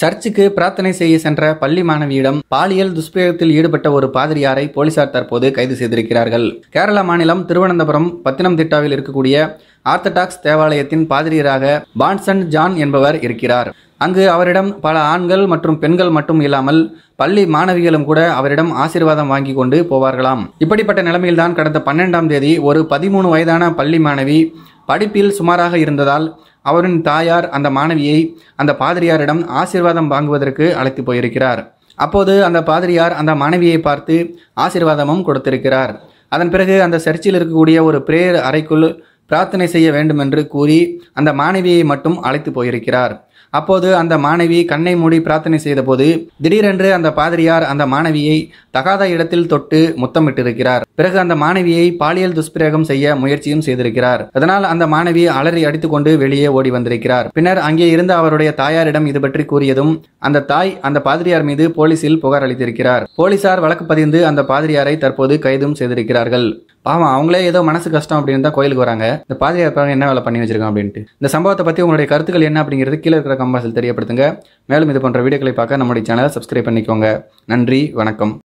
சர்ச்சுக்கு பிரார்த்தனை செய்ய சென்ற பள்ளி மாணவியிடம் பாலியல் துஷ்பிரயோகத்தில் ஈடுபட்ட ஒரு பாதிரியாரை போலீசார் தற்போது கைது செய்திருக்கிறார்கள் கேரள மாநிலம் திருவனந்தபுரம் பத்தினம் திட்டாவில் இருக்கக்கூடிய ஆர்த்தடாக்ஸ் தேவாலயத்தின் பாதிரியராக பான்சன் ஜான் என்பவர் இருக்கிறார் அங்கு அவரிடம் பல ஆண்கள் மற்றும் பெண்கள் மட்டும் இல்லாமல் பள்ளி மாணவிகளும் கூட அவரிடம் ஆசீர்வாதம் வாங்கி கொண்டு போவார்களாம் இப்படிப்பட்ட நிலைமையில்தான் கடந்த பன்னெண்டாம் தேதி ஒரு பதிமூணு வயதான பள்ளி மாணவி படிப்பில் சுமாராக இருந்ததால் அவரின் தாயார் அந்த மாணவியை அந்த பாதிரியாரிடம் ஆசீர்வாதம் வாங்குவதற்கு அழைத்து போயிருக்கிறார் அப்போது அந்த பாதிரியார் அந்த மாணவியை பார்த்து ஆசீர்வாதமும் கொடுத்திருக்கிறார் அதன் பிறகு அந்த சர்ச்சில் இருக்கக்கூடிய ஒரு பிரேயர் அறைக்குள் பிரார்த்தனை செய்ய வேண்டும் என்று கூறி அந்த மாணவியை மட்டும் அழைத்து போயிருக்கிறார் அப்போது அந்த மாணவி கண்ணை மூடி பிரார்த்தனை செய்தபோது திடீரென்று அந்த பாதிரியார் அந்த மாணவியை தகாத இடத்தில் தொட்டு முத்தமிட்டிருக்கிறார் பிறகு அந்த மாணவியை பாலியல் துஷ்பிரயோகம் செய்ய முயற்சியும் செய்திருக்கிறார் அதனால் அந்த மாணவி அலறி அடித்துக்கொண்டு வெளியே ஓடி வந்திருக்கிறார் பின்னர் அங்கே இருந்த அவருடைய தாயாரிடம் இது பற்றி கூறியதும் அந்த தாய் அந்த பாதிரியார் மீது போலீசில் புகார் அளித்திருக்கிறார் போலீசார் வழக்கு பதிந்து அந்த பாதிரியாரை தற்போது கைதும் செய்திருக்கிறார்கள் பாவம் அவங்களே ஏதோ மனசு கஷ்டம் அப்படின்னு தான் கோயிலுக்கு வராங்க இந்த பாதுகாப்பு என்ன வேலை பண்ணி வச்சிருக்கான் அப்படின்ட்டு இந்த சம்பவத்தை பற்றி உங்களுடைய கருத்துக்கள் என்ன அப்படிங்கிறது கீழே இருக்கிற கம்பாஸில் தெரியப்படுத்துங்க மேலும் இது போன்ற வீடியோக்களை பார்க்க நம்முடைய சேனலை சப்ஸ்கிரைப் பண்ணிக்கோங்க நன்றி வணக்கம்